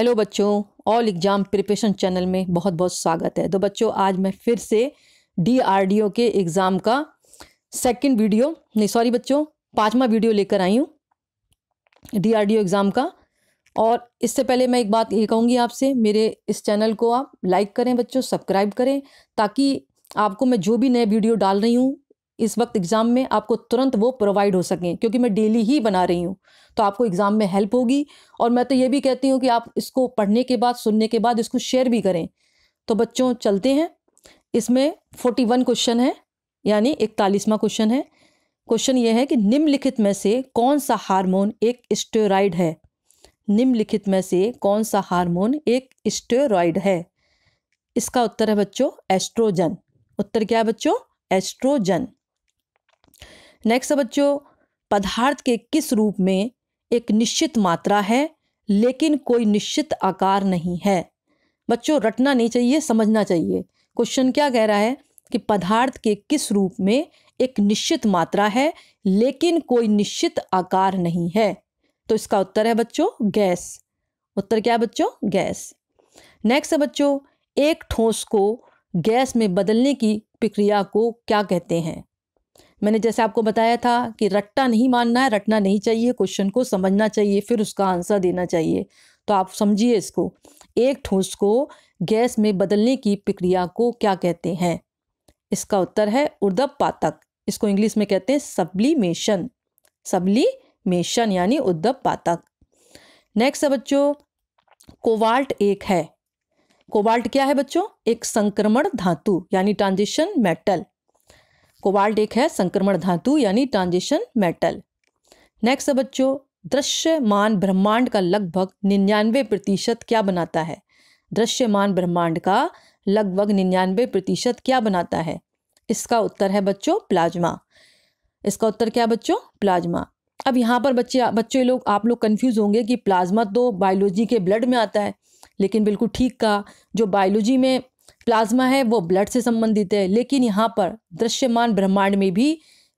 hello बच्चों all exam preparation channel में बहुत बहुत स्वागत है तो बच्चों आज मैं फिर से डीआरडीओ के एग्ज़ाम का सेकंड वीडियो नहीं सॉरी बच्चों पांचवा वीडियो लेकर आई हूँ डीआरडीओ एग्ज़ाम का और इससे पहले मैं एक बात ये कहूँगी आपसे मेरे इस चैनल को आप लाइक करें बच्चों सब्सक्राइब करें ताकि आपको मैं जो भी नए वीडियो डाल रही हूँ इस वक्त एग्ज़ाम में आपको तुरंत वो प्रोवाइड हो सकें क्योंकि मैं डेली ही बना रही हूँ तो आपको एग्ज़ाम में हेल्प होगी और मैं तो ये भी कहती हूँ कि आप इसको पढ़ने के बाद सुनने के बाद इसको शेयर भी करें तो बच्चों चलते हैं इसमें फोर्टी वन क्वेश्चन है यानी इकतालीसवा क्वेश्चन है क्वेश्चन ये है कि निम्नलिखित में से कौन सा हारमोन एक स्टेरॉइड है निम्नलिखित में से कौन सा हारमोन एक स्टेरॉइड है इसका उत्तर है बच्चों एस्ट्रोजन उत्तर क्या है बच्चों एस्ट्रोजन नेक्स्ट बच्चों पदार्थ के किस रूप में एक निश्चित मात्रा है लेकिन कोई निश्चित आकार नहीं है बच्चों रटना नहीं चाहिए समझना चाहिए क्वेश्चन क्या कह रहा है कि पदार्थ के किस रूप में एक निश्चित मात्रा है लेकिन कोई निश्चित आकार नहीं है तो इसका उत्तर है बच्चों गैस उत्तर क्या है बच्चों गैस नेक्स्ट है बच्चों एक ठोस को गैस में बदलने की प्रक्रिया को क्या कहते हैं मैंने जैसे आपको बताया था कि रट्टा नहीं मानना है रटना नहीं चाहिए क्वेश्चन को समझना चाहिए फिर उसका आंसर देना चाहिए तो आप समझिए इसको एक ठोस को गैस में बदलने की प्रक्रिया को क्या कहते हैं इसका उत्तर है उर्दव पातक इसको इंग्लिश में कहते हैं सब्लीमेशन सब्लीमेशन यानी उद्धव पातक नेक्स्ट है बच्चों कोवाल्ट एक है कोवाल्ट क्या है बच्चों एक संक्रमण धातु यानी ट्रांजिशन मेटल कोबाल्ट एक है संक्रमण धातु यानी ट्रांजिशन मेटल नेक्स्ट है बच्चों दृश्यमान ब्रह्मांड का लगभग निन्यानवे प्रतिशत क्या बनाता है दृश्यमान ब्रह्मांड का लगभग निन्यानवे प्रतिशत क्या बनाता है इसका उत्तर है बच्चों प्लाज्मा इसका उत्तर क्या बच्चों प्लाज्मा अब यहाँ पर बच्चे बच्चे लोग आप लोग कन्फ्यूज होंगे कि प्लाज्मा तो बायोलॉजी के ब्लड में आता है लेकिन बिल्कुल ठीक कहा जो बायोलॉजी में प्लाज्मा है वो ब्लड से संबंधित है लेकिन यहाँ पर दृश्यमान ब्रह्मांड में भी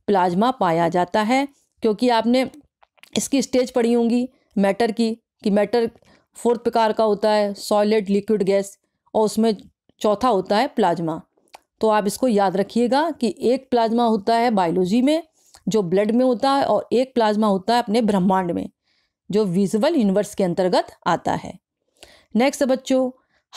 प्लाज्मा पाया जाता है क्योंकि आपने इसकी स्टेज पढ़ी होंगी मैटर की कि मैटर फोर्थ प्रकार का होता है सॉलिड लिक्विड गैस और उसमें चौथा होता है प्लाज्मा तो आप इसको याद रखिएगा कि एक प्लाज्मा होता है बायोलॉजी में जो ब्लड में होता है और एक प्लाज्मा होता है अपने ब्रह्मांड में जो विजुअल यूनिवर्स के अंतर्गत आता है नेक्स्ट बच्चों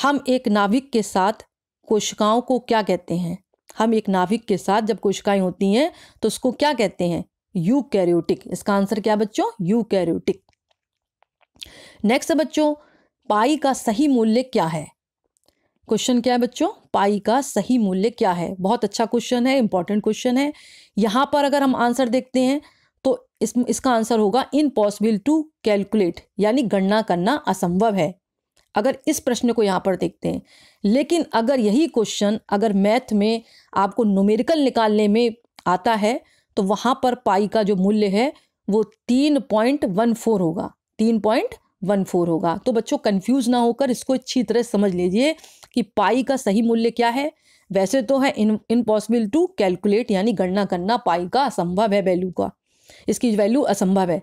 हम एक नाविक के साथ कोशिकाओं को क्या कहते हैं हम एक नाभिक के साथ जब कोशिकाएं होती हैं तो उसको क्या कहते हैं यूकैरियोटिक इसका आंसर क्या बच्चों यूकैरियोटिक नेक्स्ट है बच्चों पाई का सही मूल्य क्या है क्वेश्चन क्या है बच्चों पाई का सही मूल्य क्या है बहुत अच्छा क्वेश्चन है इंपॉर्टेंट क्वेश्चन है यहां पर अगर हम आंसर देखते हैं तो इस इसका आंसर होगा इनपॉसिबल टू कैलकुलेट यानी गणना करना असंभव है अगर इस प्रश्न को यहाँ पर देखते हैं लेकिन अगर यही क्वेश्चन अगर मैथ में आपको नोमेरिकल निकालने में आता है तो वहाँ पर पाई का जो मूल्य है वो तीन पॉइंट वन फोर होगा तीन पॉइंट वन फोर होगा तो बच्चों कंफ्यूज ना होकर इसको अच्छी तरह समझ लीजिए कि पाई का सही मूल्य क्या है वैसे तो है इन इम्पॉसिबल टू कैलकुलेट यानी गणना करना पाई का असंभव है वैल्यू का इसकी वैल्यू असंभव है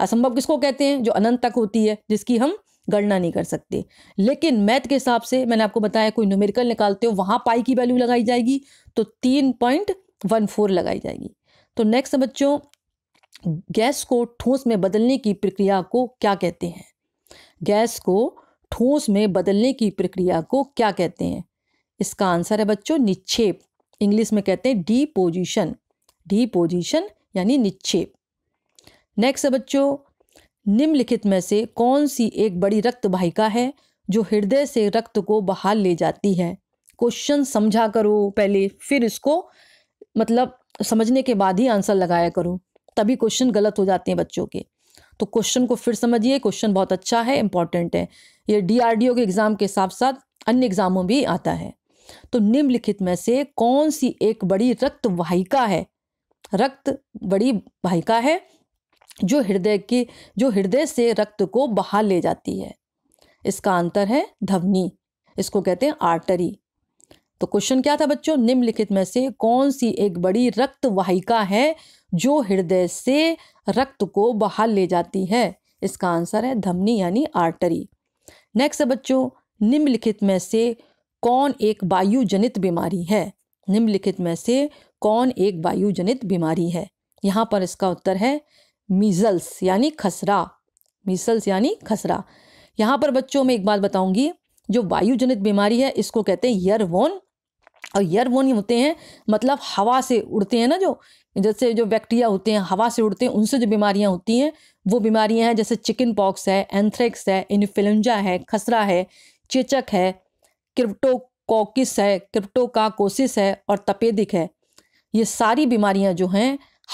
असंभव किसको कहते हैं जो अनंत तक होती है जिसकी हम गणना नहीं कर सकते लेकिन मैथ के हिसाब से मैंने आपको बताया कोई न्यूमेरिकल निकालते हो वहाँ पाई की वैल्यू लगाई जाएगी तो तीन पॉइंट वन फोर लगाई जाएगी तो नेक्स्ट बच्चों गैस को ठोस में बदलने की प्रक्रिया को क्या कहते हैं गैस को ठोस में बदलने की प्रक्रिया को क्या कहते हैं इसका आंसर है बच्चों निक्षेप इंग्लिश में कहते हैं डी पोजिशन डी पोजिशन यानी निक्षेप नेक्स्ट बच्चों निम्नलिखित में से कौन सी एक बड़ी रक्त वाहिका है जो हृदय से रक्त को बहाल ले जाती है क्वेश्चन समझा करो पहले फिर इसको मतलब समझने के बाद ही आंसर लगाया करो तभी क्वेश्चन गलत हो जाते हैं बच्चों के तो क्वेश्चन को फिर समझिए क्वेश्चन बहुत अच्छा है इंपॉर्टेंट है ये डीआरडीओ के एग्ज़ाम के साथ साथ अन्य एग्ज़ामों भी आता है तो निम्नलिखित में से कौन सी एक बड़ी रक्त वाहिका है रक्त बड़ी वाहिका है जो हृदय की जो हृदय से रक्त को बाहर ले जाती है इसका अंतर है धवनी इसको कहते हैं आर्टरी तो क्वेश्चन क्या था बच्चों निम्नलिखित में से कौन सी एक बड़ी रक्त वाहिका है जो हृदय से रक्त को बाहर ले जाती है इसका आंसर है धमनी यानी आर्टरी नेक्स्ट है बच्चों निम्नलिखित में से कौन एक वायु जनित बीमारी है निम्नलिखित में से कौन एक वायु जनित बीमारी है यहाँ पर इसका उत्तर है मीज़ल्स यानी खसरा मिजल्स यानी खसरा यहाँ पर बच्चों में एक बात बताऊंगी जो वायुजनित बीमारी है इसको कहते हैं यरवोन और यरवोन होते हैं मतलब हवा से उड़ते हैं ना जो जैसे जो बैक्टीरिया होते हैं हवा से उड़ते हैं उनसे जो बीमारियाँ होती हैं वो बीमारियाँ हैं जैसे चिकन पॉक्स है एंथ्रेक्स है इन्फ्लुंजा है खसरा है चेचक है क्रिप्टोकोकिस है क्रिप्टोकाकोसिस है और तपेदिक है ये सारी बीमारियाँ जो हैं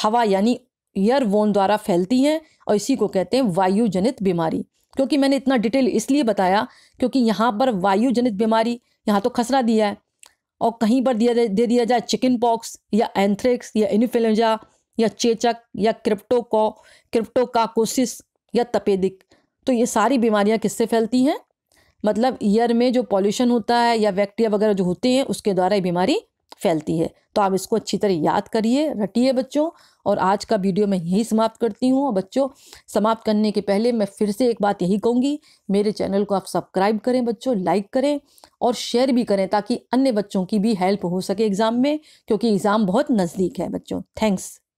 हवा यानी ईयरवोन द्वारा फैलती हैं और इसी को कहते हैं वायु जनित बीमारी क्योंकि मैंने इतना डिटेल इसलिए बताया क्योंकि यहाँ पर वायु जनित बीमारी यहाँ तो खसरा दिया है और कहीं पर दिया दे दिया जाए चिकन पॉक्स या एंथ्रिक्स या इन्फ्लुएंजा या चेचक या क्रिप्टोको क्रिप्टोकाकोसिस या तपेदिक तो ये सारी बीमारियाँ किससे फैलती हैं मतलब ईयर में जो पॉल्यूशन होता है या बैक्टीरिया वगैरह जो होते हैं उसके द्वारा ये बीमारी फैलती है तो आप इसको अच्छी तरह याद करिए रटिए बच्चों और आज का वीडियो मैं यही समाप्त करती हूँ और बच्चों समाप्त करने के पहले मैं फिर से एक बात यही कहूँगी मेरे चैनल को आप सब्सक्राइब करें बच्चों लाइक करें और शेयर भी करें ताकि अन्य बच्चों की भी हेल्प हो सके एग्ज़ाम में क्योंकि एग्ज़ाम बहुत नज़दीक है बच्चों थैंक्स